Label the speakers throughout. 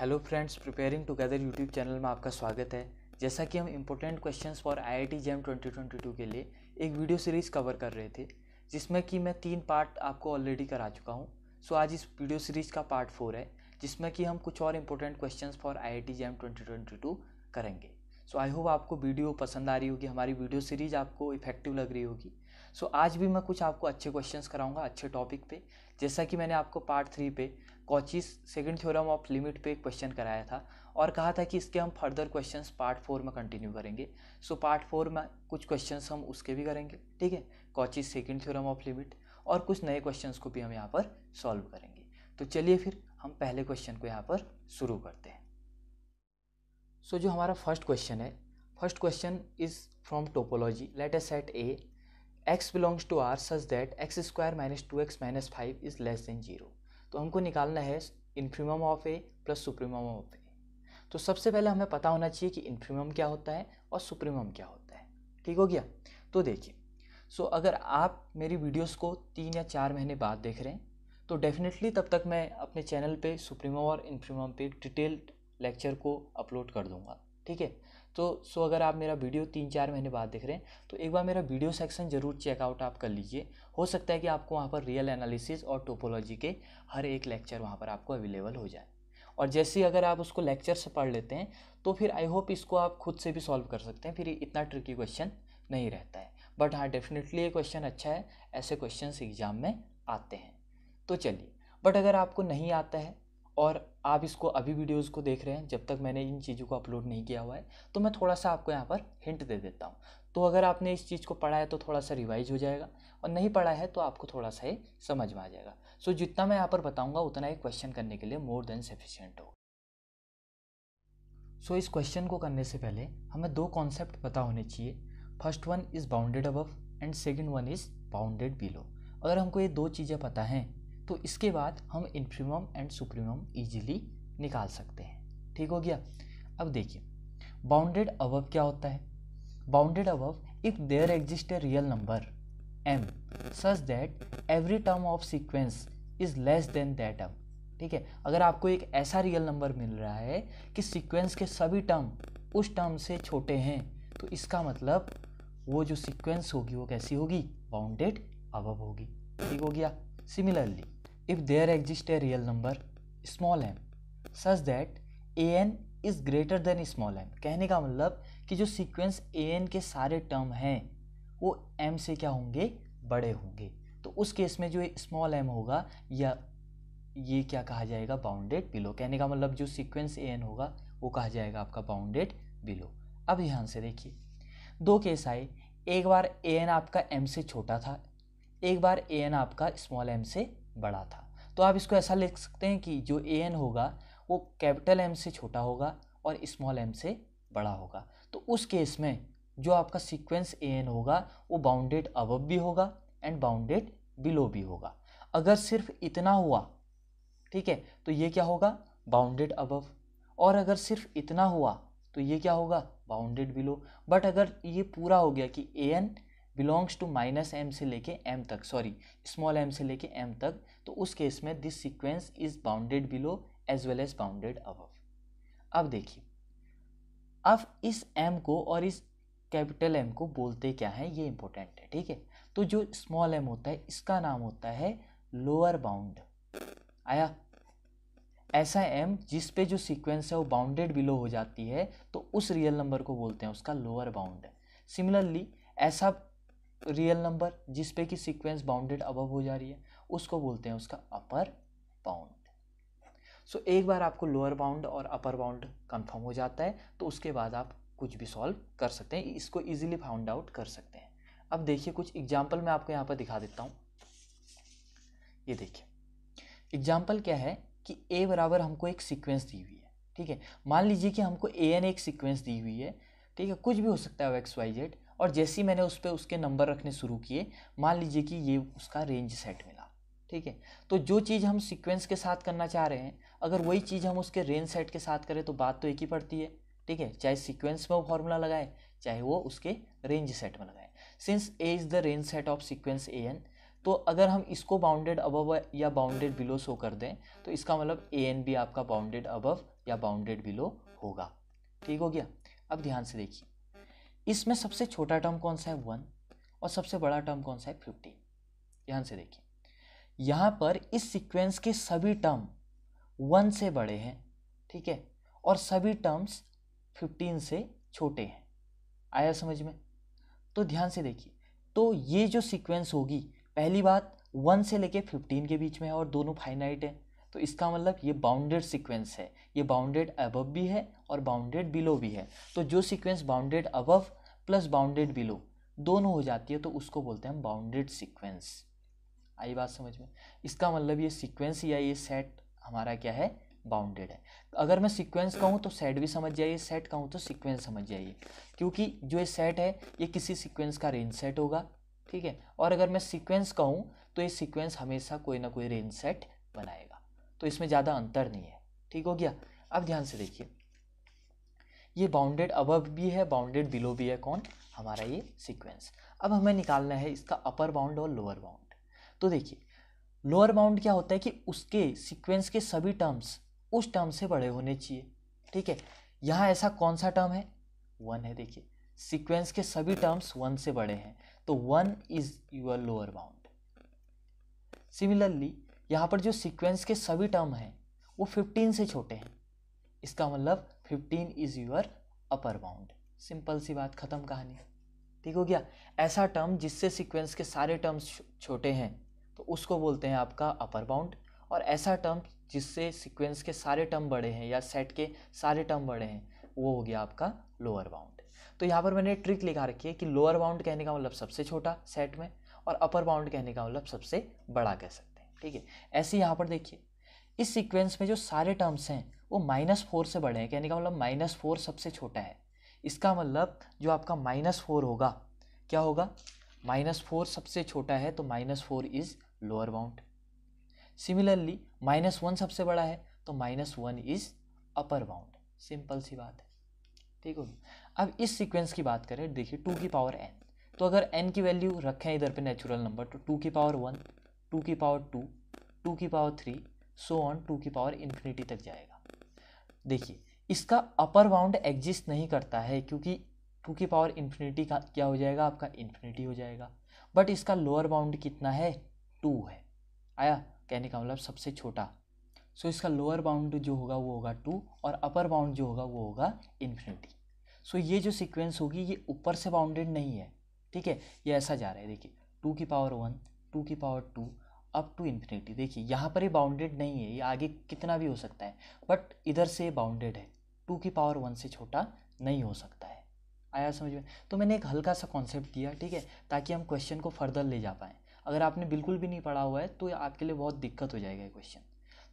Speaker 1: hello friends preparing together YouTube channel में आपका स्वागत है जैसा कि हम important questions for IIT JAM 2022 के लिए एक वीडियो सीरीज कवर कर रहे थे जिसमें कि मैं तीन पार्ट आपको ऑलरेडी करा चुका हूं सो आज इस वीडियो सीरीज का पार्ट फोर है जिसमें कि हम कुछ और important question for I JAM twenty करेंगे सो आई होप आपको वीडियो पसंद आ रही होगी हमारी वीडियो सीरीज आपको इफेक्टिव लग रही होगी सो so, आज भी मैं कुछ आपको अच्छे क्वेश्चंस कराऊंगा अच्छे टॉपिक पे जैसा कि मैंने आपको पार्ट थ्री पे Cauchy's second theorem of limit पे एक क्वेश्चन कराया था और कहा था कि इसके हम फर्दर क्वेश्चंस पार्ट फोर में कंटिन्यू करेंगे सो पार्ट फोर में कुछ क्वेश्चंस हम उसके भी करेंगे ठीक है Cauchy's second theorem of limit और कुछ नए क्वेश्चंस को भी हम यहाँ पर सॉल्व करेंगे तो चलिए फिर हम पहले क्वेश्चन को यहाँ पर शुरू करते हैं सो so, जो हमारा फर्स्ट क्वेश्चन है first question is from topology let's set A X belongs to R such that X square minus two x minus five is less than zero तो हमको निकालना है infimum of A plus supremum of A तो सबसे पहले हमें पता होना चाहिए कि इन्फ्रीमम क्या होता है और सुप्रीमम क्या होता है ठीक हो गया तो देखिए सो so, अगर आप मेरी वीडियोस को तीन या चार महीने बाद देख रहे हैं तो डेफिनेटली तब तक मैं अपने चैनल पे सुप्रीमम और इन्फ्रीमम पे डिटेल्ड लेक्चर को अपलोड कर दूंगा ठीक है तो सो अगर आप मेरा वीडियो तीन चार महीने बाद देख रहे हैं तो एक बार मेरा वीडियो सेक्शन ज़रूर चेकआउट आप कर लीजिए हो सकता है कि आपको वहाँ पर रियल एनालिसिस और टोपोलॉजी के हर एक लेक्चर वहाँ पर आपको अवेलेबल हो जाए और जैसे ही अगर आप उसको लेक्चर से पढ़ लेते हैं तो फिर आई होप इसको आप खुद से भी सॉल्व कर सकते हैं फिर इतना ट्रिकी क्वेश्चन नहीं रहता है बट हाँ डेफिनेटली ये क्वेश्चन अच्छा है ऐसे क्वेश्चन एग्ज़ाम में आते हैं तो चलिए बट अगर आपको नहीं आता है और आप इसको अभी वीडियोस को देख रहे हैं जब तक मैंने इन चीज़ों को अपलोड नहीं किया हुआ है तो मैं थोड़ा सा आपको यहाँ पर हिंट दे देता हूँ तो अगर आपने इस चीज़ को पढ़ा है तो थोड़ा सा रिवाइज हो जाएगा और नहीं पढ़ा है तो आपको थोड़ा सा ही समझ में आ जाएगा सो जितना मैं यहाँ पर बताऊँगा उतना ही क्वेश्चन करने के लिए मोर देन सफिशियंट होगा सो इस क्वेश्चन को करने से पहले हमें दो कॉन्सेप्ट पता होने चाहिए first one is bounded above and second one is bounded below अगर हमको ये दो चीज़ें पता हैं तो इसके बाद हम इन्फ्रीमम एंड सुप्रीमम ईजिली निकाल सकते हैं ठीक हो गया अब देखिए बाउंडेड अबव क्या होता है bounded above if there exist a real number M such that every term of sequence is less than that अब ठीक है अगर आपको एक ऐसा रियल नंबर मिल रहा है कि सीक्वेंस के सभी टर्म उस टर्म से छोटे हैं तो इसका मतलब वो जो सीक्वेंस होगी वो कैसी होगी बाउंडेड अबव होगी ठीक हो गया Similarly, if there exists a real number small m such that a n is greater than small M कहने का मतलब कि जो सीक्वेंस a n के सारे टर्म हैं वो m से क्या होंगे बड़े होंगे तो उस केस में जो स्मॉल m होगा या ये क्या कहा जाएगा बाउंडेड बिलो कहने का मतलब जो सीक्वेंस ए एन होगा वो कहा जाएगा आपका बाउंडेड बिलो अब ध्यान से देखिए दो केस आए एक बार ए एन आपका एम से छोटा था एक बार ए एन आपका स्मॉल एम से बड़ा था तो आप इसको ऐसा लिख सकते हैं कि जो ए एन होगा वो कैपिटल एम से छोटा होगा और स्मॉल एम से बड़ा होगा तो उस केस में जो आपका सीक्वेंस ए एन होगा वो बाउंडेड अबव भी होगा एंड बाउंडेड बिलो भी होगा अगर सिर्फ इतना हुआ ठीक है तो ये क्या होगा बाउंडेड अबव और अगर सिर्फ इतना हुआ तो ये क्या होगा बाउंडेड बिलो बट अगर ये पूरा हो गया कि A N belongs to minus M से लेके एम तक सॉरी स्मॉल एम से लेके एम तक तो उस केस में this sequence is bounded below as well as bounded अब अब देखिए अब इस एम को और इस कैपिटल एम को बोलते क्या है ये इंपॉर्टेंट है ठीक है तो जो स्मॉल एम होता है इसका नाम होता है लोअर बाउंड आया ऐसा एम जिस पे जो सीक्वेंस है वो बाउंडेड बिलो हो जाती है तो उस रियल नंबर को बोलते हैं उसका लोअर बाउंड सिमिलरली ऐसा रियल नंबर जिस पे कि सीक्वेंस बाउंडेड अबव हो जा रही है उसको बोलते हैं उसका अपर बाउंड सो so, एक बार आपको लोअर बाउंड और अपर बाउंड कंफर्म हो जाता है तो उसके बाद आप कुछ भी सॉल्व कर सकते हैं इसको इजीली फाउंड आउट कर सकते हैं अब देखिए कुछ एग्जाम्पल मैं आपको यहाँ पर दिखा देता हूँ ये देखिए एग्जाम्पल क्या है कि ए बराबर हमको एक सीक्वेंस दी हुई है ठीक है मान लीजिए कि हमको ए एन एक सिक्वेंस दी हुई है ठीक है कुछ भी हो सकता है एक्स वाई जेड और जैसे ही मैंने उस पर उसके नंबर रखने शुरू किए मान लीजिए कि ये उसका रेंज सेट मिला ठीक है तो जो चीज़ हम सीक्वेंस के साथ करना चाह रहे हैं अगर वही चीज़ हम उसके रेंज सेट के साथ करें तो बात तो एक ही पड़ती है ठीक है चाहे सीक्वेंस में वो फॉर्मूला लगाए चाहे वो उसके रेंज सेट में लगाए since A is the range set of sequence A N तो अगर हम इसको बाउंडेड अबव या बाउंडेड बिलो शो कर दें तो इसका मतलब ए एन भी आपका बाउंडेड अबव या बाउंडेड बिलो होगा ठीक हो गया अब ध्यान से देखिए इसमें सबसे छोटा टर्म कौन सा है वन और सबसे बड़ा टर्म कौन सा है फिफ्टीन ध्यान से देखिए यहाँ पर इस सीक्वेंस के सभी टर्म वन से बड़े हैं ठीक है और सभी टर्म्स फिफ्टीन से छोटे हैं आया समझ में तो ध्यान से देखिए तो ये जो सीक्वेंस होगी पहली बात वन से लेके फिफ्टीन के बीच में है और दोनों फाइनाइट हैं तो इसका मतलब ये बाउंडेड सीक्वेंस है ये बाउंडेड अबव भी है और बाउंडेड बिलो भी है तो जो sequence bounded above plus bounded below दोनों हो जाती है तो उसको बोलते हैं बाउंडेड सीक्वेंस आई बात समझ में इसका मतलब ये सीक्वेंस या ये सेट हमारा क्या है बाउंडेड है अगर मैं सीक्वेंस कहूँ तो सेट भी समझ जाइए सेट कहूँ तो सीक्वेंस समझ जाइए क्योंकि जो ये सेट है ये किसी सीक्वेंस का रेंज सेट होगा ठीक है और अगर मैं सीक्वेंस कहूँ तो ये सीक्वेंस हमेशा कोई ना कोई रेंज सेट बनाएगा तो इसमें ज़्यादा अंतर नहीं है ठीक हो गया अब ध्यान से देखिए ये बाउंडेड अबव भी है बाउंडेड बिलो भी है कौन हमारा ये सीक्वेंस अब हमें निकालना है इसका अपर बाउंड और लोअर बाउंड तो देखिए लोअर बाउंड क्या होता है कि उसके सीक्वेंस के सभी टर्म्स उस टर्म से बड़े होने चाहिए ठीक है यहाँ ऐसा कौन सा टर्म है वन है देखिए सीक्वेंस के सभी टर्म्स वन से बड़े हैं तो one is your lower bound similarly यहाँ पर जो सीक्वेंस के सभी टर्म हैं वो फिफ्टीन से छोटे हैं इसका मतलब fifteen is your upper bound simple सी बात खत्म कहानी ठीक हो गया ऐसा टर्म जिससे सीक्वेंस के सारे टर्म्स छोटे हैं तो उसको बोलते हैं आपका अपर बाउंड और ऐसा टर्म जिससे सीक्वेंस के सारे टर्म बड़े हैं या सेट के सारे टर्म बड़े हैं वो हो गया आपका लोअर बाउंड तो यहाँ पर मैंने ट्रिक लिखा रखी है कि लोअर बाउंड कहने का मतलब सबसे छोटा सेट में और अपर बाउंड कहने का मतलब सबसे बड़ा कह सकते हैं ठीक है ऐसे यहाँ पर देखिए इस सीक्वेंस में जो सारे टर्म्स हैं वो माइनस फोर से बड़े हैं कहने का मतलब माइनस फोर सबसे छोटा है इसका मतलब जो आपका माइनस फोर होगा क्या होगा माइनस फोर सबसे छोटा है तो minus four is lower bound similarly minus one सबसे बड़ा है तो minus one is upper bound simple सी बात है ठीक होगी अब इस सीक्वेंस की बात करें देखिए टू की पावर एन तो अगर एन की वैल्यू रखें इधर पे नेचुरल नंबर तो टू की पावर वन टू की पावर टू टू की power three so on two की पावर इन्फिनिटी तक जाएगा देखिए इसका अपर बाउंड एग्जिस्ट नहीं करता है क्योंकि टू की पावर इन्फिनिटी का क्या हो जाएगा आपका इन्फिनिटी हो जाएगा बट इसका लोअर बाउंड कितना है टू है आया कहने का मतलब सबसे छोटा सो so, इसका लोअर बाउंड जो होगा वो होगा टू और अपर बाउंड जो होगा वो होगा इन्फिनिटी सो so, ये जो सीक्वेंस होगी ये ऊपर से बाउंडेड नहीं है ठीक है ये ऐसा जा रहा है देखिए टू की पावर वन टू की power two up to infinity देखिए यहाँ पर ये बाउंडेड नहीं है ये आगे कितना भी हो सकता है बट इधर से बाउंडेड है टू की पावर वन से छोटा नहीं हो सकता है आया समझ में तो मैंने एक हल्का सा कॉन्सेप्ट दिया ठीक है ताकि हम क्वेश्चन को फर्दर ले जा पाएँ अगर आपने बिल्कुल भी नहीं पढ़ा हुआ है तो आपके लिए बहुत दिक्कत हो जाएगा क्वेश्चन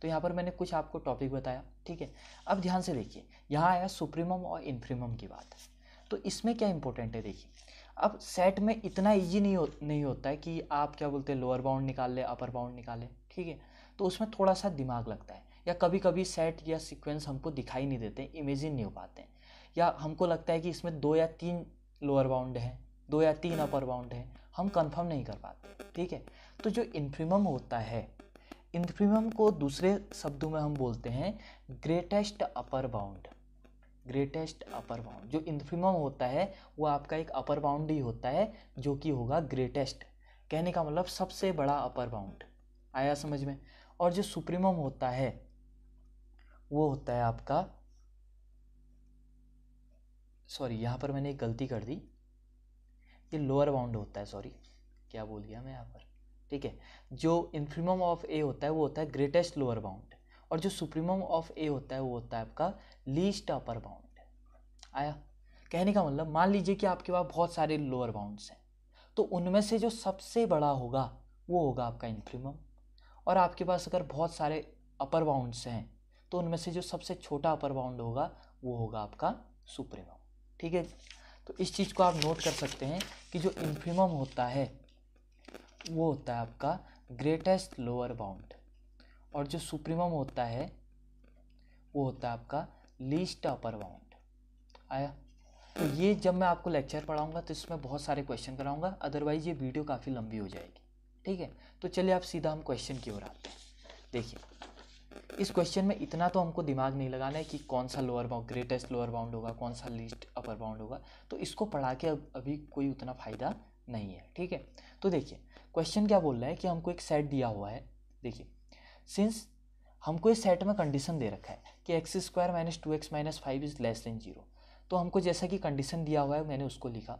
Speaker 1: तो यहाँ पर मैंने कुछ आपको टॉपिक बताया ठीक है अब ध्यान से देखिए यहाँ आया सुप्रीमम और इन्फ्रीमम की बात तो इसमें क्या इंपॉर्टेंट है देखिए अब सेट में इतना इजी नहीं हो नहीं होता है कि आप क्या बोलते हैं लोअर बाउंड निकाल लें अपर बाउंड निकाल ठीक है तो उसमें थोड़ा सा दिमाग लगता है या कभी कभी सेट या सीक्वेंस हमको दिखाई नहीं देते इमेजिन नहीं हो पाते हैं या हमको लगता है कि इसमें दो या तीन लोअर बाउंड है दो या तीन अपर बाउंड है हम कंफर्म नहीं कर पाते ठीक है तो जो इन्फ्रीम होता है इन्फ्रीम को दूसरे शब्दों में हम बोलते हैं greatest upper bound greatest upper bound जो इन्फिमम होता है वो आपका एक अपर बाउंड ही होता है जो कि होगा ग्रेटेस्ट कहने का मतलब सबसे बड़ा अपर बाउंड आया समझ में और जो सुप्रीमम होता है वो होता है आपका सॉरी यहाँ पर मैंने एक गलती कर दी ये लोअर बाउंड होता है सॉरी क्या बोल दिया मैं यहाँ पर ठीक है जो इन्फिमम ऑफ ए होता है वो होता है ग्रेटेस्ट लोअर बाउंड और जो सुप्रीमम ऑफ ए होता है वो होता है आपका लीस्ट अपर बाउंड आया कहने का मतलब मान लीजिए कि आपके पास बहुत सारे लोअर बाउंड्स हैं तो उनमें से जो सबसे बड़ा होगा वो होगा आपका इन्फ्रीमम और आपके पास अगर बहुत सारे अपर बाउंड्स हैं तो उनमें से जो सबसे छोटा अपर बाउंड होगा वो होगा आपका सुप्रीमम ठीक है तो इस चीज़ को आप नोट कर सकते हैं कि जो इन्फ्रीमम होता है वो होता है आपका ग्रेटेस्ट लोअर बाउंड और जो सुप्रीमम होता है वो होता है आपका लीस्ट अपर बाउंड आया तो ये जब मैं आपको लेक्चर पढ़ाऊंगा तो इसमें बहुत सारे क्वेश्चन कराऊंगा अदरवाइज ये वीडियो काफ़ी लंबी हो जाएगी ठीक है तो चलिए आप सीधा हम क्वेश्चन की ओर आते हैं देखिए इस क्वेश्चन में इतना तो हमको दिमाग नहीं लगाना है कि कौन सा lower bound greatest lower bound होगा कौन सा लीस्ट अपर बाउंड होगा तो इसको पढ़ा के अब अभी कोई उतना फ़ायदा नहीं है ठीक है तो देखिए क्वेश्चन क्या बोल रहा है कि हमको एक सेट दिया हुआ है देखिए सिंस हमको इस सेट में कंडीशन दे रखा है कि x square minus two x minus five is less than zero तो हमको जैसा कि कंडीशन दिया हुआ है मैंने उसको लिखा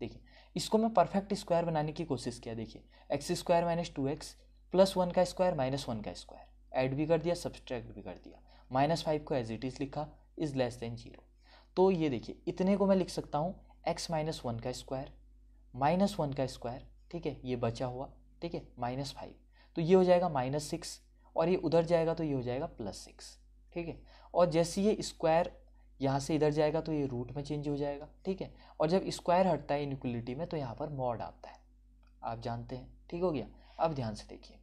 Speaker 1: देखिए इसको मैं परफेक्ट स्क्वायर बनाने की कोशिश किया देखिए x square minus two x plus one का स्क्वायर माइनस वन का स्क्वायर ऐड भी कर दिया सब्सट्रैक्ट भी कर दिया माइनस फाइव को एज इट इज़ लिखा इज़ लेस देन जीरो तो ये देखिए इतने को मैं लिख सकता हूँ एक्स माइनस वन का स्क्वायर माइनस वन का स्क्वायर ठीक है ये बचा हुआ ठीक है माइनस फाइव तो ये हो जाएगा माइनस सिक्स और ये उधर जाएगा तो ये हो जाएगा प्लस सिक्स ठीक है और जैसे ये स्क्वायर यहाँ से इधर जाएगा तो ये रूट में चेंज हो जाएगा ठीक है और जब स्क्वायर हटता है इनक्वलिटी में तो यहाँ पर मॉड आता है आप जानते हैं ठीक हो गया अब ध्यान से देखिए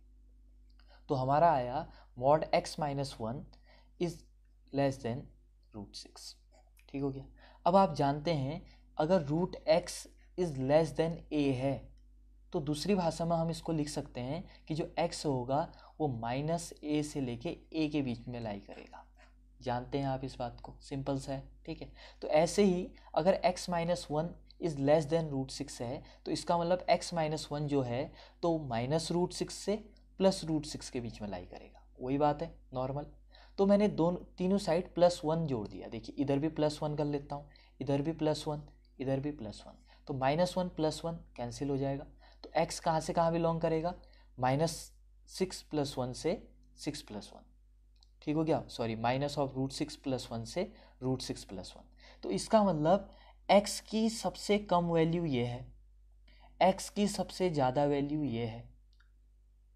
Speaker 1: तो हमारा आया mod x minus one is less than root six ठीक हो गया अब आप जानते हैं अगर root x is less than a है तो दूसरी भाषा में हम इसको लिख सकते हैं कि जो एक्स होगा वो माइनस ए से लेके ए के बीच में लाई करेगा जानते हैं आप इस बात को सिंपल सा है ठीक है तो ऐसे ही अगर x minus one is less than root six है तो इसका मतलब एक्स माइनस वन जो है तो माइनस रूट सिक्स से प्लस रूट सिक्स के बीच में लाई करेगा वही बात है नॉर्मल तो मैंने दोनों तीनों साइड प्लस वन जोड़ दिया देखिए इधर भी प्लस वन कर लेता हूँ इधर भी प्लस वन इधर भी प्लस वन तो minus one plus one cancel हो जाएगा तो एक्स कहाँ से कहाँ बिलोंग करेगा माइनस सिक्स प्लस वन से सिक्स प्लस वन ठीक हो गया sorry minus of root six plus one से रूट सिक्स प्लस वन तो इसका मतलब एक्स की सबसे कम वैल्यू ये है एक्स की सबसे ज़्यादा वैल्यू ये है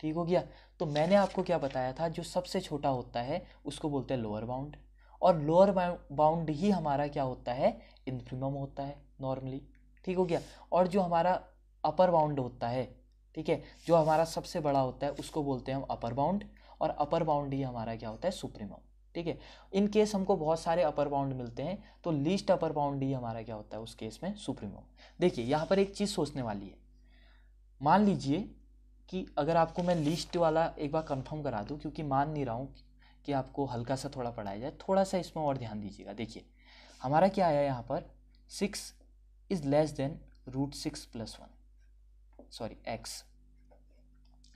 Speaker 1: ठीक हो गया तो मैंने आपको क्या बताया था जो सबसे छोटा होता है उसको बोलते हैं लोअर बाउंड और लोअर बाउंड ही हमारा क्या होता है इन्फिमम होता है नॉर्मली ठीक हो गया और जो हमारा अपर बाउंड होता है ठीक है जो हमारा सबसे बड़ा होता है उसको बोलते हैं हम अपर बाउंड और अपर बाउंड ही हमारा क्या होता है सुप्रीम ठीक है इन केस हमको बहुत सारे अपर बाउंड मिलते हैं तो लीस्ट अपर बाउंड ही हमारा क्या होता है उस केस में सुप्रीम देखिए यहाँ पर एक चीज़ सोचने वाली है मान लीजिए कि अगर आपको मैं लिस्ट वाला एक बार कंफर्म करा दूं क्योंकि मान नहीं रहा हूँ कि आपको हल्का सा थोड़ा पढ़ाया जाए थोड़ा सा इसमें और ध्यान दीजिएगा देखिए हमारा क्या आया यहाँ पर six is less than root six plus one sorry x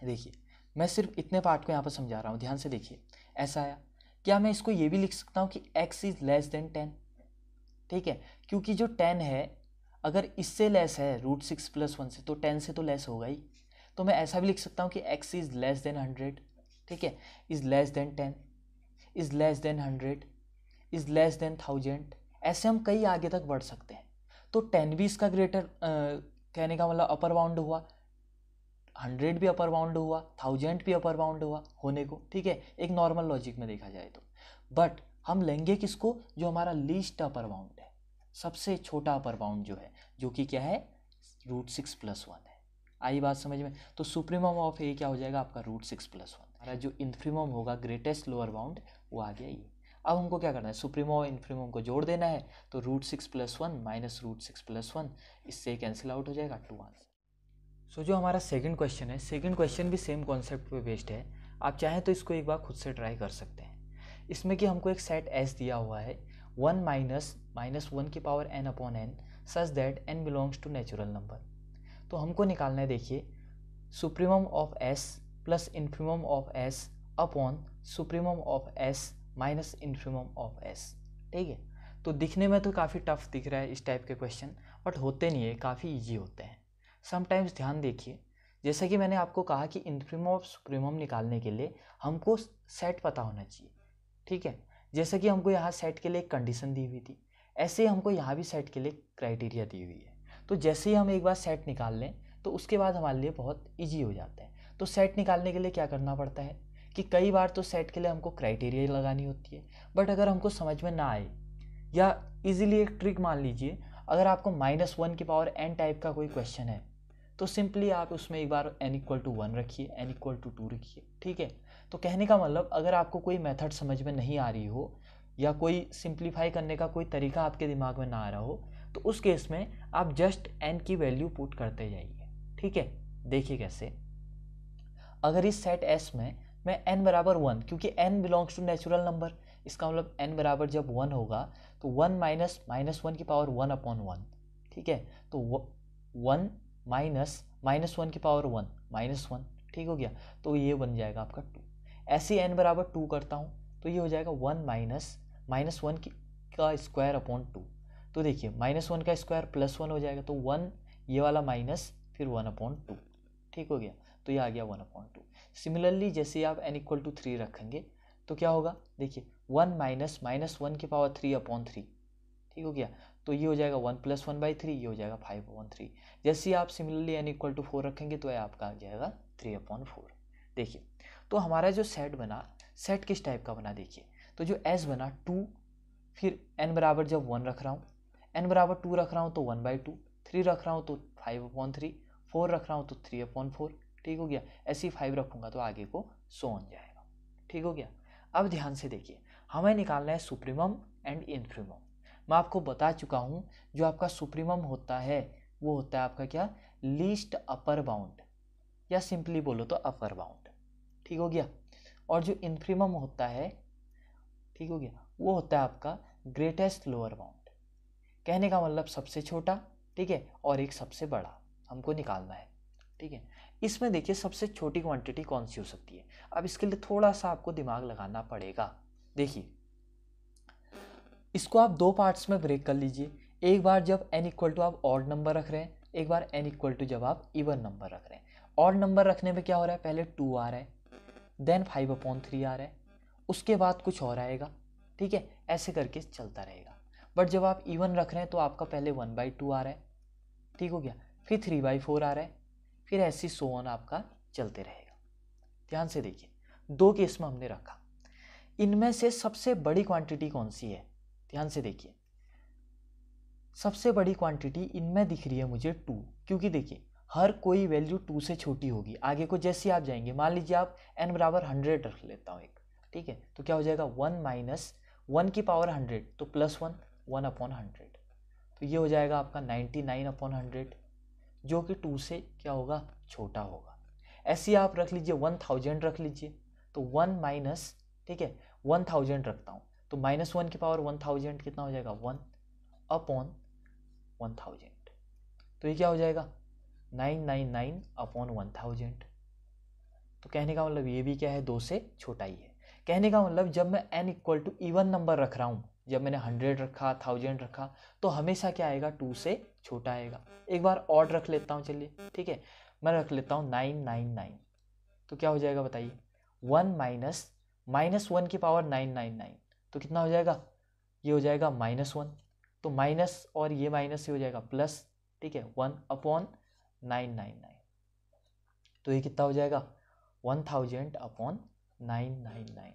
Speaker 1: देखिए मैं सिर्फ इतने पार्ट को यहाँ पर समझा रहा हूँ ध्यान से देखिए ऐसा आया क्या मैं इसको ये भी लिख सकता हूँ कि x is less than ten ठीक है क्योंकि जो टेन है अगर इससे लेस है रूट सिक्स प्लस वन से तो टेन से तो लेस होगा ही तो मैं ऐसा भी लिख सकता हूँ कि x is less than hundred ठीक है is less than ten is less than hundred is less than thousand ऐसे हम कई आगे तक बढ़ सकते हैं तो टेन भी इसका ग्रेटर आ, कहने का मतलब अपर बाउंड हुआ हंड्रेड भी अपर बाउंड हुआ थाउजेंड भी अपर बाउंड हुआ होने को ठीक है एक नॉर्मल लॉजिक में देखा जाए तो बट हम लेंगे किसको जो हमारा लीस्ट अपर बाउंड है सबसे छोटा अपर बाउंड जो है जो कि क्या है रूट सिक्स प्लस वन है आई बात समझ में तो सुप्रीमम ऑफ ए क्या हो जाएगा आपका रूट सिक्स प्लस वन हमारा जो इन्फ्रीमम होगा ग्रेटेस्ट लोअर बाउंड वो आ गया ये अब हमको क्या करना है सुप्रीमो और इन्फ्रीमम को जोड़ देना है तो root six plus one minus root six plus one इससे कैंसिल आउट हो जाएगा टू आंसर सो so, जो हमारा सेकंड क्वेश्चन है सेकंड क्वेश्चन भी सेम कॉन्सेप्ट पे बेस्ड है आप चाहें तो इसको एक बार खुद से ट्राई कर सकते हैं इसमें कि हमको एक सेट एस दिया हुआ है वन माइनस माइनस वन की power n upon n such that n belongs to natural number तो हमको निकालना है देखिए supremum of S plus infimum of S upon supremum of S minus infimum of S ठीक है तो दिखने में तो काफ़ी टफ दिख रहा है इस टाइप के क्वेश्चन बट होते नहीं है काफ़ी ईजी होते हैं समटाइम्स ध्यान देखिए जैसा कि मैंने आपको कहा कि इन्फ्रीमम और सुप्रीमम निकालने के लिए हमको सेट पता होना चाहिए ठीक है जैसा कि हमको यहाँ सेट के लिए एक कंडीशन दी हुई थी ऐसे ही हमको यहाँ भी सेट के लिए क्राइटेरिया दी हुई है तो जैसे ही हम एक बार सेट निकाल लें तो उसके बाद हमारे लिए बहुत ईजी हो जाता है तो सेट निकालने के लिए क्या करना पड़ता है कि कई बार तो सेट के लिए हमको क्राइटेरिया लगानी होती है बट अगर हमको समझ में ना आए या इजीली एक ट्रिक मान लीजिए अगर आपको माइनस वन की पावर एन टाइप का कोई क्वेश्चन है तो सिंपली आप उसमें एक बार एन इक्वल टू वन रखिए एन इक्वल टू टू रखिए ठीक है तो कहने का मतलब अगर आपको कोई मेथड समझ में नहीं आ रही हो या कोई सिंप्लीफाई करने का कोई तरीका आपके दिमाग में ना आ रहा हो तो उस केस में आप जस्ट एन की वैल्यू पुट करते जाइए ठीक है देखिए कैसे अगर इस सेट एस में मैं एन बराबर वन क्योंकि n belongs to natural number इसका मतलब एन बराबर जब वन होगा तो वन माइनस माइनस वन की पावर वन अपॉन वन ठीक है तो वन माइनस माइनस वन की पावर वन माइनस वन ठीक हो गया तो ये बन जाएगा आपका टू ऐसे एन बराबर टू करता हूँ तो ये हो जाएगा वन माइनस माइनस वन की का स्क्वायर अपॉन टू तो देखिए माइनस वन का स्क्वायर प्लस वन हो जाएगा तो वन ये वाला माइनस फिर वन अपॉन टू ठीक हो गया तो ये आ गया वन अपॉन टू सिमिलरली जैसे आप एन इक्वल टू थ्री रखेंगे तो क्या होगा देखिए वन माइनस माइनस वन की पावर थ्री अपॉन थ्री ठीक हो गया तो ये हो जाएगा one plus one by three ये हो जाएगा फाइव वन थ्री जैसे ही आप similarly n equal to four रखेंगे तो ये आपका आ जाएगा थ्री अपॉन फोर देखिए तो हमारा जो सेट बना सेट किस टाइप का बना देखिए तो जो एस बना टू फिर एन बराबर जब वन रख रहा हूँ एन बराबर टू रख रहा हूँ तो वन बाई टू थ्री रख रहा हूँ तो फाइव अपॉन थ्री फोर रख रहा हूँ तो थ्री अपॉन फोर ठीक हो गया ऐसे ही फाइव रखूँगा तो आगे को सो ऑन जाएगा ठीक हो गया अब ध्यान से देखिए हमें निकालना है सुप्रीमम एंड इन्फ्रीमम मैं आपको बता चुका हूँ जो आपका सुप्रीमम होता है वो होता है आपका क्या लीस्ट अपर बाउंड या सिंपली बोलो तो अपर बाउंड ठीक हो गया और जो इन्फ्रीमम होता है ठीक हो गया वो होता है आपका ग्रेटेस्ट लोअर बाउंड कहने का मतलब सबसे छोटा ठीक है और एक सबसे बड़ा हमको निकालना है ठीक है इसमें देखिए सबसे छोटी क्वांटिटी कौन सी हो सकती है अब इसके लिए थोड़ा सा आपको दिमाग लगाना पड़ेगा देखिए इसको आप दो पार्ट्स में ब्रेक कर लीजिए एक बार जब एन इक्वल टू आप ऑड नंबर रख रहे हैं एक बार एन इक्वल टू जब आप इवन नंबर रख रहे हैं ऑड नंबर रखने में क्या हो रहा है पहले टू आ रहा है देन फाइव अपॉन थ्री आ रहा है उसके बाद कुछ और आएगा ठीक है ऐसे करके चलता रहेगा बट जब आप इवन रख रहे हैं तो आपका पहले वन बाई टू आ रहा है ठीक हो गया फिर थ्री बाई फोर आ रहा है फिर ऐसी सोन आपका चलते रहेगा ध्यान से देखिए दो केस में हमने रखा इनमें से सबसे बड़ी क्वांटिटी कौन सी है ध्यान से देखिए सबसे बड़ी क्वांटिटी इनमें दिख रही है मुझे टू क्योंकि देखिए हर कोई वैल्यू टू से छोटी होगी आगे को जैसे आप जाएंगे मान लीजिए आप एन बराबर हंड्रेड रख लेता हूँ एक ठीक है तो क्या हो जाएगा वन माइनस वन की पावर हंड्रेड तो plus one one upon hundred तो ये हो जाएगा आपका नाइन्टी नाइन अपॉन हंड्रेड जो कि टू से क्या होगा छोटा होगा ऐसे आप रख लीजिए वन थाउजेंड रख लीजिए तो वन माइनस ठीक है वन थाउजेंड रखता हूँ तो माइनस वन की पावर वन थाउजेंड कितना हो जाएगा वन अपॉन वन थाउजेंड तो ये क्या हो जाएगा nine nine nine upon one thousand तो कहने का मतलब ये भी क्या है दो से छोटा ही है कहने का मतलब जब मैं n equal to even number रख रहा हूँ जब मैंने हंड्रेड रखा थाउजेंड रखा तो हमेशा क्या आएगा टू से छोटा आएगा एक बार ऑड रख लेता हूँ चलिए ठीक है मैं रख लेता हूँ नाइन नाइन नाइन तो क्या हो जाएगा बताइए वन माइनस माइनस वन की पावर नाइन नाइन नाइन तो कितना हो जाएगा ये हो जाएगा माइनस वन तो माइनस और ये माइनस ये हो जाएगा प्लस ठीक है one upon nine nine nine तो ये कितना हो जाएगा one thousand upon nine nine nine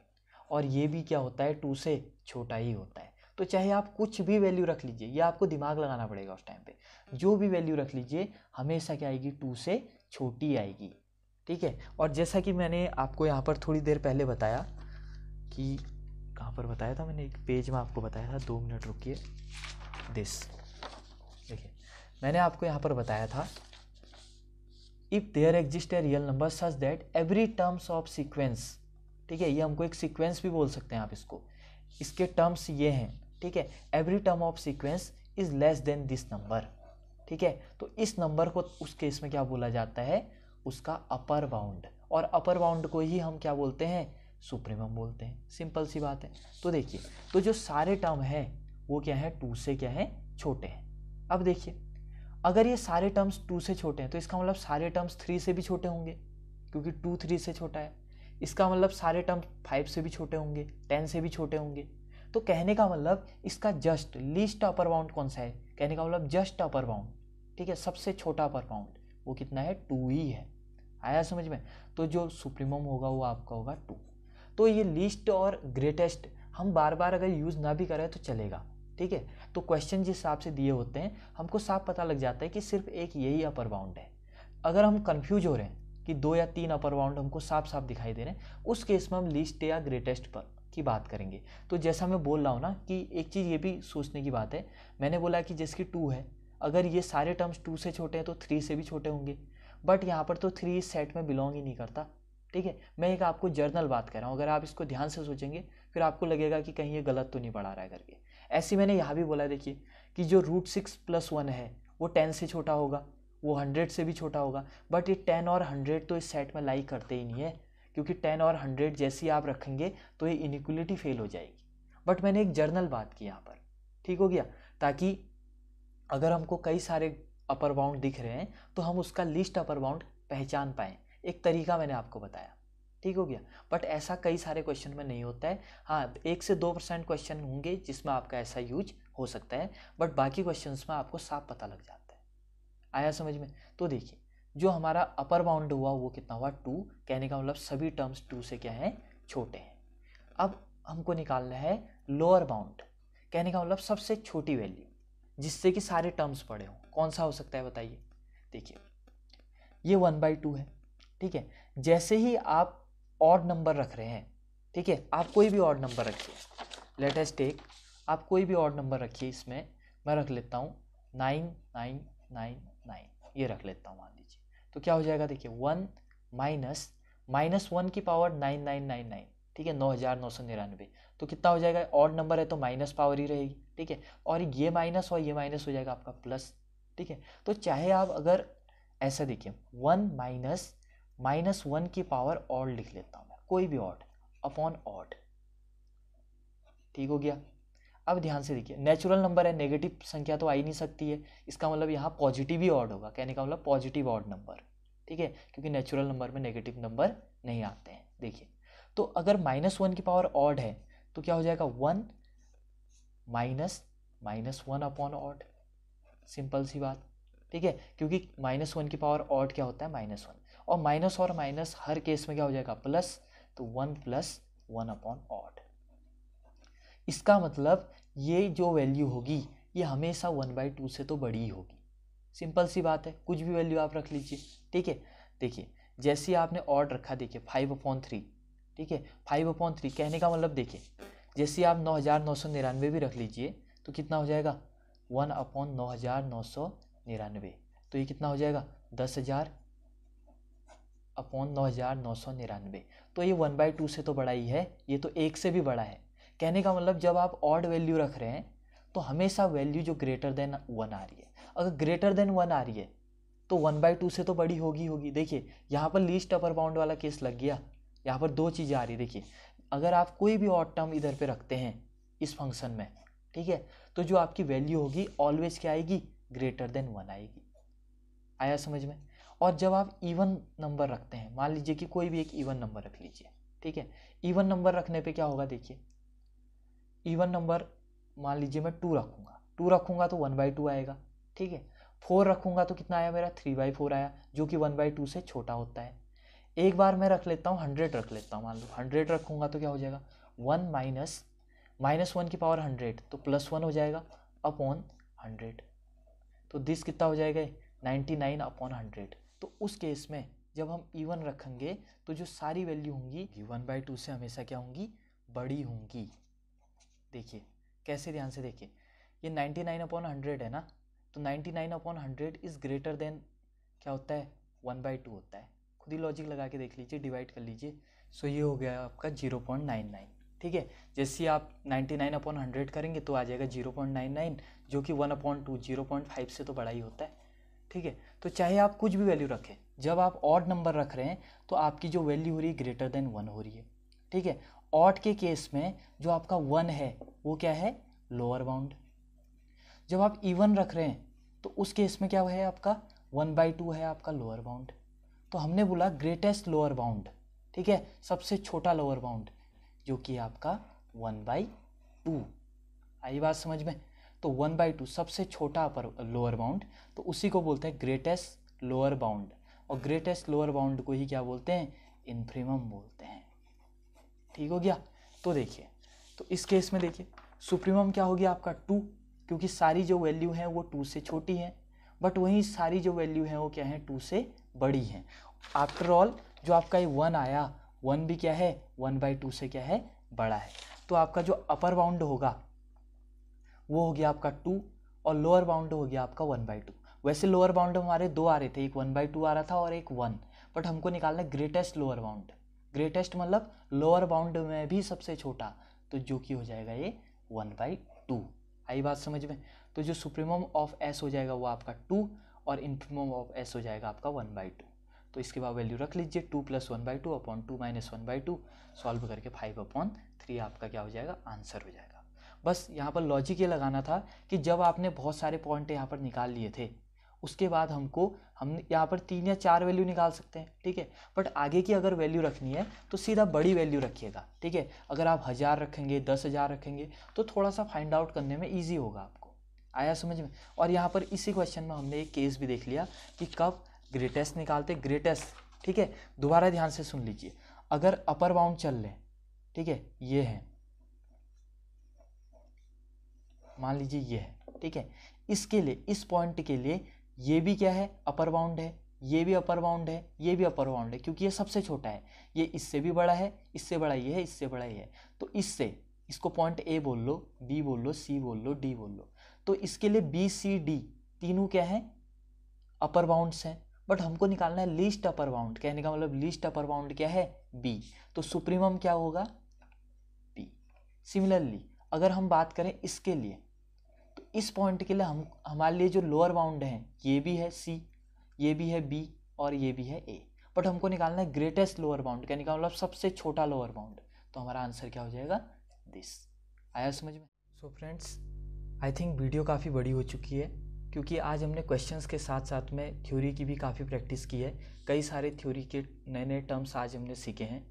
Speaker 1: और ये भी क्या होता है टू से छोटा ही होता है तो चाहे आप कुछ भी वैल्यू रख लीजिए ये आपको दिमाग लगाना पड़ेगा उस टाइम पे जो भी वैल्यू रख लीजिए हमेशा क्या आएगी टू से छोटी आएगी ठीक है और जैसा कि मैंने आपको यहाँ पर थोड़ी देर पहले बताया कि कहाँ पर बताया था मैंने एक पेज में आपको बताया था दो मिनट रुकिए दिस देखिए मैंने आपको यहाँ पर बताया था if there exist a real number such that every terms of sequence ठीक है ये हमको एक सीक्वेंस भी बोल सकते हैं आप इसको इसके टर्म्स ये हैं ठीक है every term of sequence is less than this number ठीक है तो इस नंबर को उस केस में क्या बोला जाता है उसका अपर बाउंड और अपर बाउंड को ही हम क्या बोलते हैं सुप्रीमम बोलते हैं सिंपल सी बात है तो देखिए तो जो सारे टर्म है वो क्या है टू से क्या है छोटे हैं अब देखिए अगर ये सारे टर्म्स टू से छोटे हैं तो इसका मतलब सारे टर्म्स थ्री से भी छोटे होंगे क्योंकि टू थ्री से छोटा है इसका मतलब सारे टर्म्स फाइव से भी छोटे होंगे टेन से भी छोटे होंगे तो कहने का मतलब इसका जस्ट लीस्ट अपर बाउंड कौन सा है कहने का मतलब जस्ट अपर बाउंड ठीक है सबसे छोटा अपर बाउंड वो कितना है टू ही है आया समझ में तो जो सुप्रीमम होगा वो आपका होगा टू तो ये लीस्ट और ग्रेटेस्ट हम बार बार अगर यूज़ ना भी करें तो चलेगा ठीक है तो क्वेश्चन जिस हिसाब से दिए होते हैं हमको साफ पता लग जाता है कि सिर्फ एक यही अपर बाउंड है अगर हम कन्फ्यूज हो रहे हैं कि दो या तीन अपर बाउंड हमको साफ साफ दिखाई दे रहे हैं उस केस में हम लीस्ट या ग्रेटेस्ट पर की बात करेंगे तो जैसा मैं बोल रहा हूँ ना कि एक चीज़ ये भी सोचने की बात है मैंने बोला कि जिसकी टू है अगर ये सारे टर्म्स टू से छोटे हैं तो थ्री से भी छोटे होंगे बट यहाँ पर तो थ्री सेट में बिलोंग ही नहीं करता ठीक है मैं एक आपको जर्नल बात कर रहा हूँ अगर आप इसको ध्यान से सोचेंगे फिर आपको लगेगा कि कहीं ये गलत तो नहीं पढ़ा रहा है करके ऐसे मैंने यहाँ भी बोला देखिए कि जो रूट सिक्स प्लस वन है वो टेन से छोटा होगा वो हंड्रेड से भी छोटा होगा बट ये टेन और हंड्रेड तो इस सेट में लाइक करते ही नहीं है क्योंकि टेन और हंड्रेड जैसी आप रखेंगे तो ये इनिक्वलिटी फेल हो जाएगी बट मैंने एक जर्नल बात की यहाँ पर ठीक हो गया ताकि अगर हमको कई सारे अपर बाउंड दिख रहे हैं तो हम उसका लिस्ट अपर बाउंड पहचान पाएँ एक तरीका मैंने आपको बताया ठीक हो गया बट ऐसा कई सारे क्वेश्चन में नहीं होता है हाँ एक से दो परसेंट क्वेश्चन होंगे जिसमें आपका ऐसा यूज हो सकता है बट बाकी क्वेश्चन में आपको साफ पता लग जाता है आया समझ में तो देखिए जो हमारा अपर बाउंड हुआ वो कितना हुआ टू कहने का मतलब सभी टर्म्स टू से क्या हैं छोटे हैं अब हमको निकालना है लोअर बाउंड कहने का मतलब सबसे छोटी वैल्यू जिससे कि सारे टर्म्स पड़े हों कौन सा हो सकता है बताइए देखिए ये वन बाई टू है ठीक है जैसे ही आप ऑड नंबर रख रहे हैं ठीक है आप कोई भी ऑड नंबर रखिए लेटेस्ट टेक आप कोई भी ऑड नंबर रखिए इसमें मैं रख लेता हूँ नाइन नाइन नाइन नाइन ये रख लेता हूँ मान लीजिए तो क्या हो जाएगा देखिए वन माइनस माइनस वन की power nine nine nine nine ठीक है नौ हज़ार नौ सौ निन्यानवे तो कितना हो जाएगा ऑड नंबर है तो माइनस पावर ही रहेगी ठीक है और ये माइनस और ये माइनस हो जाएगा आपका प्लस ठीक है तो चाहे आप अगर ऐसा देखिए वन माइनस माइनस वन की पावर ऑड लिख लेता हूँ मैं कोई भी ऑड अपॉन ऑड ठीक हो गया अब ध्यान से देखिए नेचुरल नंबर है नेगेटिव संख्या तो आ ही नहीं सकती है इसका मतलब यहाँ पॉजिटिव ही ऑड होगा कहने का मतलब पॉजिटिव ऑड नंबर ठीक है क्योंकि नेचुरल नंबर में नेगेटिव नंबर नहीं आते हैं देखिए तो अगर माइनस वन की पावर ऑड है तो क्या हो जाएगा one minus minus one upon odd simple सी बात ठीक है क्योंकि माइनस वन की पावर ऑड क्या होता है माइनस वन और माइनस और माइनस हर केस में क्या हो जाएगा प्लस तो one plus one upon odd इसका मतलब ये जो वैल्यू होगी ये हमेशा वन बाई टू से तो बड़ी ही होगी सिंपल सी बात है कुछ भी वैल्यू आप रख लीजिए ठीक है देखिए जैसे आपने ऑड रखा देखिए फाइव अपॉन थ्री ठीक है फाइव अपॉन थ्री कहने का मतलब देखिए जैसे आप नौ हज़ार नौ सौ निन्यानवे भी रख लीजिए तो कितना हो जाएगा वन अपॉन नौ हज़ार नौ सौ निन्यानवे तो ये कितना हो जाएगा दस हज़ार अपॉन नौ हज़ार नौ सौ निन्यानवे तो ये वन बाई टू से तो बड़ा ही है ये तो एक से भी बड़ा है कहने का मतलब जब आप ऑड वैल्यू रख रहे हैं तो हमेशा वैल्यू जो ग्रेटर देन वन आ रही है अगर ग्रेटर देन वन आ रही है तो वन बाई टू से तो बड़ी होगी होगी देखिए यहाँ पर लीस्ट अपर बाउंड वाला केस लग गया यहाँ पर दो चीज़ें आ रही देखिए अगर आप कोई भी ऑड टर्म इधर पे रखते हैं इस फंक्शन में ठीक है तो जो आपकी वैल्यू होगी ऑलवेज क्या आएगी ग्रेटर देन वन आएगी आया समझ में और जब आप इवन नंबर रखते हैं मान लीजिए कि कोई भी एक इवन नंबर रख लीजिए ठीक है इवन नंबर रखने पे क्या होगा देखिए इवन नंबर मान लीजिए मैं टू रखूँगा टू रखूँगा तो वन बाई टू आएगा ठीक है फोर रखूँगा तो कितना आया मेरा थ्री बाई फोर आया जो कि वन बाई टू से छोटा होता है एक बार मैं रख लेता हूँ हंड्रेड रख लेता हूँ मान लो हंड्रेड रखूँगा तो क्या हो जाएगा वन माइनस माइनस वन की पावर हंड्रेड तो प्लस वन हो जाएगा अपॉन हंड्रेड तो दिस कितना हो जाएगा नाइन्टी नाइन अपॉन हंड्रेड तो उस केस में जब हम इवन रखेंगे तो जो सारी वैल्यू होंगी वन बाई टू से हमेशा क्या होंगी बड़ी होंगी देखिए कैसे ध्यान से देखिए ये नाइन्टी नाइन अपॉन हंड्रेड है ना तो ninety nine upon hundred is greater than क्या होता है वन बाई टू होता है खुद ही लॉजिक लगा के देख लीजिए डिवाइड कर लीजिए सो ये हो गया आपका जीरो पॉइंट नाइन नाइन ठीक है जैसे आप नाइन्टी नाइन अपॉन हंड्रेड करेंगे तो आ जाएगा जीरो पॉइंट नाइन नाइन जो कि one upon two zero point five से तो बड़ा ही होता है ठीक है तो चाहे आप कुछ भी वैल्यू रखें जब आप ऑड नंबर रख रहे हैं तो आपकी जो वैल्यू हो रही है ग्रेटर देन वन हो रही है ठीक है ऑड के केस में जो आपका वन है वो क्या है लोअर बाउंड जब आप इवन रख रहे हैं तो उस केस में क्या है आपका वन बाई टू है आपका लोअर बाउंड तो हमने बोला ग्रेटेस्ट लोअर बाउंड ठीक है सबसे छोटा लोअर बाउंड जो कि आपका वन बाई टू आई बात समझ में तो वन बाई टू सबसे छोटा अपर लोअर बाउंड तो उसी को बोलते हैं ग्रेटेस्ट लोअर बाउंड और ग्रेटेस्ट लोअर बाउंड को ही क्या बोलते हैं इन्फ्रीमम बोलते हैं ठीक हो गया तो देखिए तो इस केस में देखिए सुप्रीमम क्या हो गया आपका टू क्योंकि सारी जो वैल्यू हैं वो टू से छोटी हैं बट वहीं सारी जो वैल्यू हैं वो क्या है टू से बड़ी हैं आफ्टर ऑल जो आपका ये वन आया वन भी क्या है वन बाई टू से क्या है बड़ा है तो आपका जो अपर बाउंड होगा वो हो गया आपका टू और लोअर बाउंड हो गया आपका वन बाई टू वैसे लोअर बाउंड हमारे दो आ रहे थे एक वन बाई टू आ रहा था और एक वन बट हमको निकालना है ग्रेटेस्ट लोअर बाउंड ग्रेटेस्ट मतलब लोअर बाउंड में भी सबसे छोटा तो जो कि हो जाएगा ये वन बाई टू आई बात समझ में तो जो सुप्रीमम ऑफ एस हो जाएगा वो आपका टू और इनफ्रीम ऑफ एस हो जाएगा आपका वन बाई टू तो इसके बाद वैल्यू रख लीजिए two plus one by two upon two minus one by two solve करके फाइव अपॉन थ्री आपका क्या हो जाएगा आंसर हो जाएगा बस यहाँ पर लॉजिक ये लगाना था कि जब आपने बहुत सारे पॉइंट यहाँ पर निकाल लिए थे उसके बाद हमको हम यहाँ पर तीन या चार वैल्यू निकाल सकते हैं ठीक है बट आगे की अगर वैल्यू रखनी है तो सीधा बड़ी वैल्यू रखिएगा ठीक है अगर आप हज़ार रखेंगे दस हज़ार रखेंगे तो थोड़ा सा फाइंड आउट करने में ईजी होगा आपको आया समझ में और यहाँ पर इसी क्वेश्चन में हमने एक केस भी देख लिया कि कब ग्रेटेस्ट निकालते ग्रेटेस्ट ठीक है दोबारा ध्यान से सुन लीजिए अगर अपर बाउंड चल रहे ठीक है ये है मान लीजिए ये है ठीक है इसके लिए इस पॉइंट के लिए ये भी क्या है अपर बाउंड है ये भी अपर बाउंड है ये भी अपर बाउंड है क्योंकि ये सबसे छोटा है ये इससे भी बड़ा है इससे बड़ा ये है इससे बड़ा ये है तो इससे इसको पॉइंट ए बोल लो बी बोल लो सी बोल लो डी बोल लो तो इसके लिए बी सी डी तीनों क्या है अपर बाउंड्स हैं बट हमको निकालना है लीस्ट अपर बाउंड कहने का मतलब लीस्ट अपर बाउंड क्या है बी तो सुप्रीमम क्या होगा बी सिमिलरली अगर हम बात करें इसके लिए इस पॉइंट के लिए हम हमारे लिए जो लोअर बाउंड है ये भी है सी ये भी है बी और ये भी है ए बट हमको निकालना है ग्रेटेस्ट लोअर बाउंड क्या निकाल मतलब सबसे छोटा लोअर बाउंड तो हमारा आंसर क्या हो जाएगा दिस आया समझ में so friends I think video काफ़ी बड़ी हो चुकी है क्योंकि आज हमने क्वेश्चंस के साथ साथ में थ्योरी की भी काफ़ी प्रैक्टिस की है कई सारे थ्योरी के नए नए टर्म्स आज हमने सीखे हैं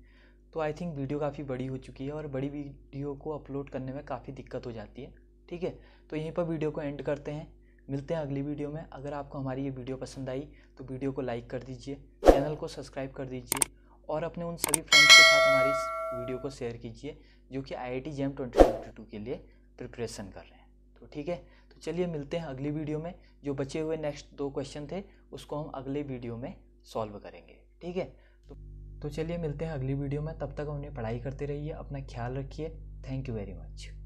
Speaker 1: तो आई थिंक वीडियो काफ़ी बड़ी हो चुकी है और बड़ी वीडियो को अपलोड करने में काफ़ी दिक्कत हो जाती है ठीक है तो यहीं पर वीडियो को एंड करते हैं मिलते हैं अगली वीडियो में अगर आपको हमारी ये वीडियो पसंद आई तो वीडियो को लाइक कर दीजिए चैनल को सब्सक्राइब कर दीजिए और अपने उन सभी फ्रेंड्स के साथ हमारी इस वीडियो को शेयर कीजिए जो कि I I T twenty twenty two के लिए प्रिपरेशन कर रहे हैं तो ठीक है तो चलिए मिलते हैं अगली वीडियो में जो बचे हुए नेक्स्ट दो क्वेश्चन थे उसको हम अगले वीडियो में सॉल्व करेंगे ठीक है तो तो चलिए मिलते हैं अगली वीडियो में तब तक उन्हें पढ़ाई करते रहिए अपना ख्याल रखिए थैंक यू वेरी मच